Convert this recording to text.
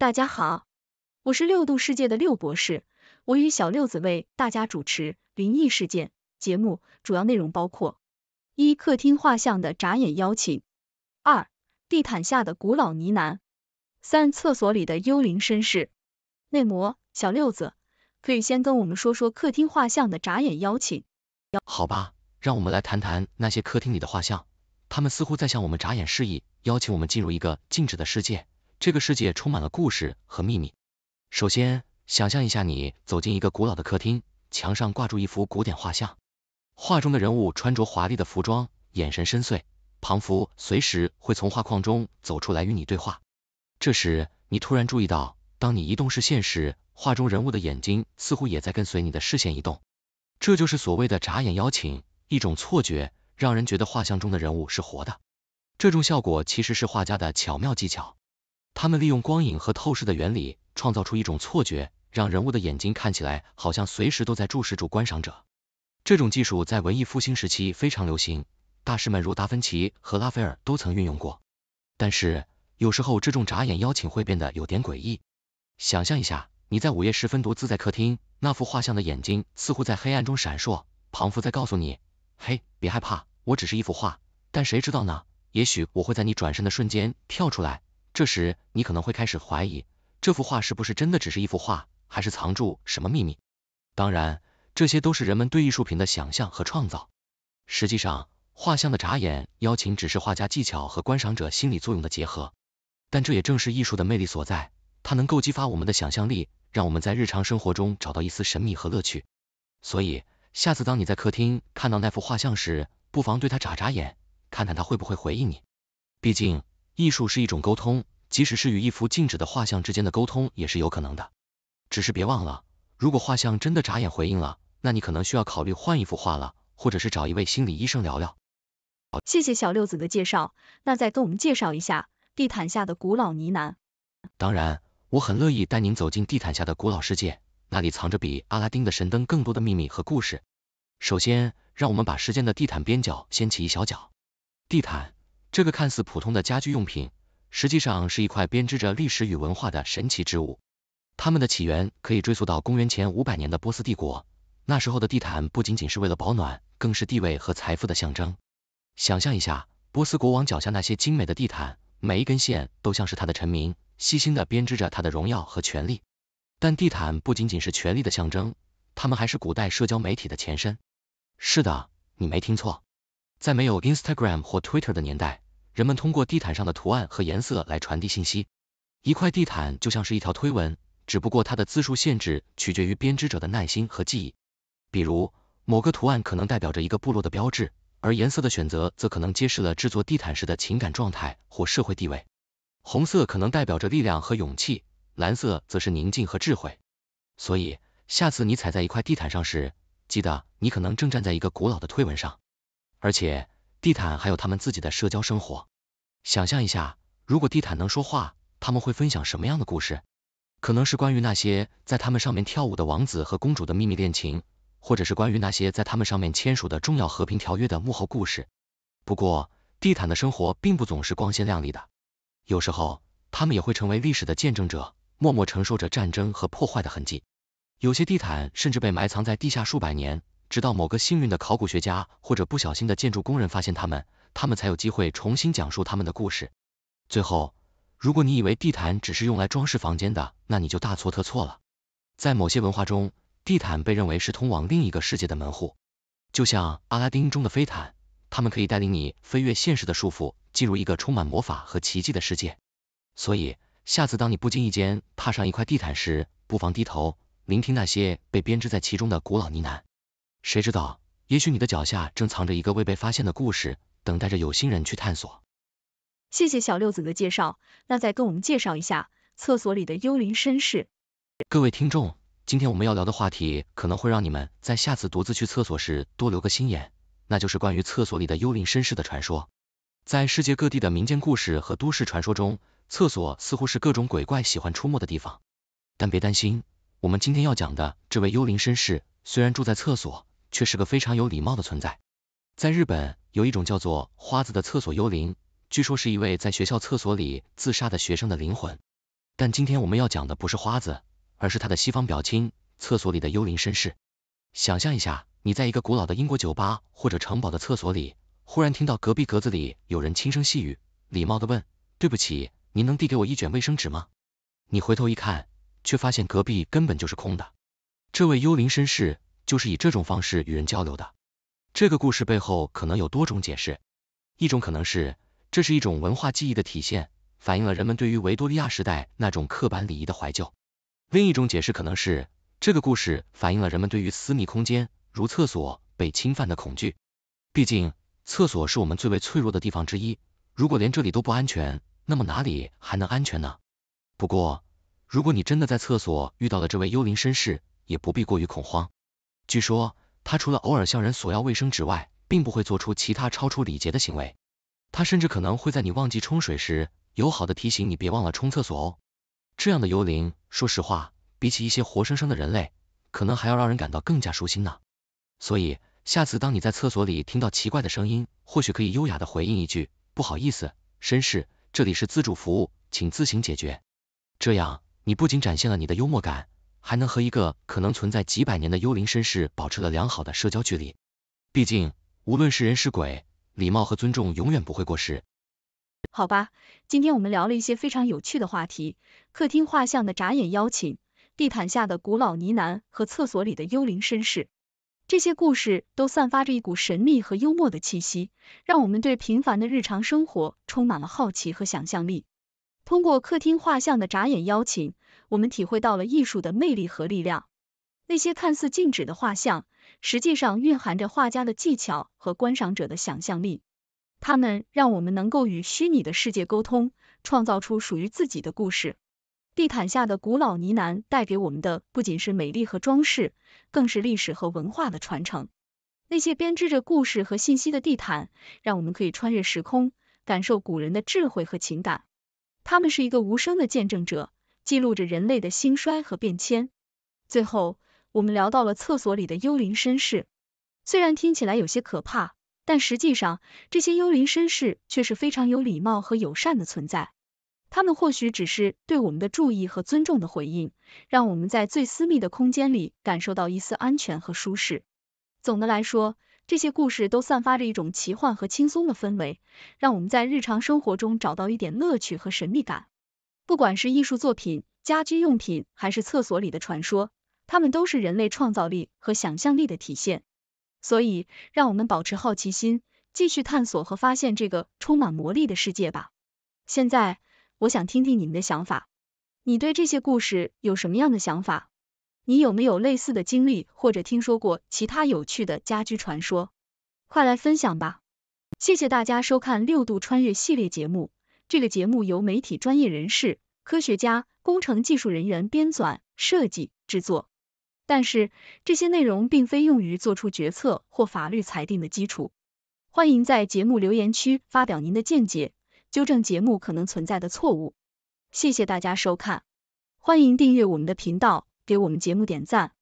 大家好，我是六度世界的六博士，我与小六子为大家主持灵异事件节目，主要内容包括：一、客厅画像的眨眼邀请；二、地毯下的古老呢喃；三、厕所里的幽灵绅士。内模小六子，可以先跟我们说说客厅画像的眨眼邀请。好吧，让我们来谈谈那些客厅里的画像，他们似乎在向我们眨眼示意，邀请我们进入一个静止的世界。这个世界充满了故事和秘密。首先，想象一下，你走进一个古老的客厅，墙上挂住一幅古典画像，画中的人物穿着华丽的服装，眼神深邃，仿佛随时会从画框中走出来与你对话。这时，你突然注意到，当你移动视线时，画中人物的眼睛似乎也在跟随你的视线移动。这就是所谓的眨眼邀请，一种错觉，让人觉得画像中的人物是活的。这种效果其实是画家的巧妙技巧。他们利用光影和透视的原理，创造出一种错觉，让人物的眼睛看起来好像随时都在注视住观赏者。这种技术在文艺复兴时期非常流行，大师们如达芬奇和拉斐尔都曾运用过。但是有时候这种眨眼邀请会变得有点诡异。想象一下，你在午夜时分独自在客厅，那幅画像的眼睛似乎在黑暗中闪烁，仿佛在告诉你：嘿，别害怕，我只是一幅画。但谁知道呢？也许我会在你转身的瞬间跳出来。这时，你可能会开始怀疑，这幅画是不是真的只是一幅画，还是藏住什么秘密？当然，这些都是人们对艺术品的想象和创造。实际上，画像的眨眼邀请只是画家技巧和观赏者心理作用的结合。但这也正是艺术的魅力所在，它能够激发我们的想象力，让我们在日常生活中找到一丝神秘和乐趣。所以，下次当你在客厅看到那幅画像时，不妨对它眨眨眼，看看它会不会回应你。毕竟，艺术是一种沟通，即使是与一幅静止的画像之间的沟通也是有可能的。只是别忘了，如果画像真的眨眼回应了，那你可能需要考虑换一幅画了，或者是找一位心理医生聊聊。谢谢小六子的介绍，那再跟我们介绍一下地毯下的古老呢喃。当然，我很乐意带您走进地毯下的古老世界，那里藏着比阿拉丁的神灯更多的秘密和故事。首先，让我们把时间的地毯边角掀起一小角，地毯。这个看似普通的家居用品，实际上是一块编织着历史与文化的神奇织物。它们的起源可以追溯到公元前五百年的波斯帝国，那时候的地毯不仅仅是为了保暖，更是地位和财富的象征。想象一下，波斯国王脚下那些精美的地毯，每一根线都像是他的臣民，细心的编织着他的荣耀和权力。但地毯不仅仅是权力的象征，它们还是古代社交媒体的前身。是的，你没听错，在没有 Instagram 或 Twitter 的年代。人们通过地毯上的图案和颜色来传递信息。一块地毯就像是一条推文，只不过它的字数限制取决于编织者的耐心和记忆。比如，某个图案可能代表着一个部落的标志，而颜色的选择则可能揭示了制作地毯时的情感状态或社会地位。红色可能代表着力量和勇气，蓝色则是宁静和智慧。所以，下次你踩在一块地毯上时，记得你可能正站在一个古老的推文上，而且。地毯还有他们自己的社交生活，想象一下，如果地毯能说话，他们会分享什么样的故事？可能是关于那些在他们上面跳舞的王子和公主的秘密恋情，或者是关于那些在他们上面签署的重要和平条约的幕后故事。不过，地毯的生活并不总是光鲜亮丽的，有时候他们也会成为历史的见证者，默默承受着战争和破坏的痕迹。有些地毯甚至被埋藏在地下数百年。直到某个幸运的考古学家或者不小心的建筑工人发现他们，他们才有机会重新讲述他们的故事。最后，如果你以为地毯只是用来装饰房间的，那你就大错特错了。在某些文化中，地毯被认为是通往另一个世界的门户，就像阿拉丁中的飞毯，它们可以带领你飞越现实的束缚，进入一个充满魔法和奇迹的世界。所以，下次当你不经意间踏上一块地毯时，不妨低头聆听那些被编织在其中的古老呢喃。谁知道，也许你的脚下正藏着一个未被发现的故事，等待着有心人去探索。谢谢小六子的介绍，那再跟我们介绍一下厕所里的幽灵绅士。各位听众，今天我们要聊的话题可能会让你们在下次独自去厕所时多留个心眼，那就是关于厕所里的幽灵绅士的传说。在世界各地的民间故事和都市传说中，厕所似乎是各种鬼怪喜欢出没的地方。但别担心，我们今天要讲的这位幽灵绅士，虽然住在厕所，却是个非常有礼貌的存在。在日本，有一种叫做花子的厕所幽灵，据说是一位在学校厕所里自杀的学生的灵魂。但今天我们要讲的不是花子，而是他的西方表亲——厕所里的幽灵绅士。想象一下，你在一个古老的英国酒吧或者城堡的厕所里，忽然听到隔壁格子里有人轻声细语、礼貌的问：“对不起，您能递给我一卷卫生纸吗？”你回头一看，却发现隔壁根本就是空的。这位幽灵绅士。就是以这种方式与人交流的。这个故事背后可能有多种解释，一种可能是这是一种文化记忆的体现，反映了人们对于维多利亚时代那种刻板礼仪的怀旧；另一种解释可能是这个故事反映了人们对于私密空间如厕所被侵犯的恐惧。毕竟，厕所是我们最为脆弱的地方之一，如果连这里都不安全，那么哪里还能安全呢？不过，如果你真的在厕所遇到了这位幽灵绅士，也不必过于恐慌。据说，他除了偶尔向人索要卫生纸外，并不会做出其他超出礼节的行为。他甚至可能会在你忘记冲水时，友好的提醒你别忘了冲厕所哦。这样的幽灵，说实话，比起一些活生生的人类，可能还要让人感到更加舒心呢。所以，下次当你在厕所里听到奇怪的声音，或许可以优雅的回应一句：“不好意思，绅士，这里是自助服务，请自行解决。”这样，你不仅展现了你的幽默感。还能和一个可能存在几百年的幽灵绅士保持了良好的社交距离，毕竟无论是人是鬼，礼貌和尊重永远不会过时。好吧，今天我们聊了一些非常有趣的话题：客厅画像的眨眼邀请，地毯下的古老呢喃，和厕所里的幽灵绅士。这些故事都散发着一股神秘和幽默的气息，让我们对平凡的日常生活充满了好奇和想象力。通过客厅画像的眨眼邀请，我们体会到了艺术的魅力和力量。那些看似静止的画像，实际上蕴含着画家的技巧和观赏者的想象力。它们让我们能够与虚拟的世界沟通，创造出属于自己的故事。地毯下的古老呢喃带给我们的不仅是美丽和装饰，更是历史和文化的传承。那些编织着故事和信息的地毯，让我们可以穿越时空，感受古人的智慧和情感。他们是一个无声的见证者，记录着人类的兴衰和变迁。最后，我们聊到了厕所里的幽灵绅士，虽然听起来有些可怕，但实际上这些幽灵绅士却是非常有礼貌和友善的存在。他们或许只是对我们的注意和尊重的回应，让我们在最私密的空间里感受到一丝安全和舒适。总的来说，这些故事都散发着一种奇幻和轻松的氛围，让我们在日常生活中找到一点乐趣和神秘感。不管是艺术作品、家居用品，还是厕所里的传说，它们都是人类创造力和想象力的体现。所以，让我们保持好奇心，继续探索和发现这个充满魔力的世界吧。现在，我想听听你们的想法，你对这些故事有什么样的想法？你有没有类似的经历，或者听说过其他有趣的家居传说？快来分享吧！谢谢大家收看《六度穿越》系列节目。这个节目由媒体专业人士、科学家、工程技术人员编纂、设计、制作。但是这些内容并非用于做出决策或法律裁定的基础。欢迎在节目留言区发表您的见解，纠正节目可能存在的错误。谢谢大家收看，欢迎订阅我们的频道。给我们节目点赞。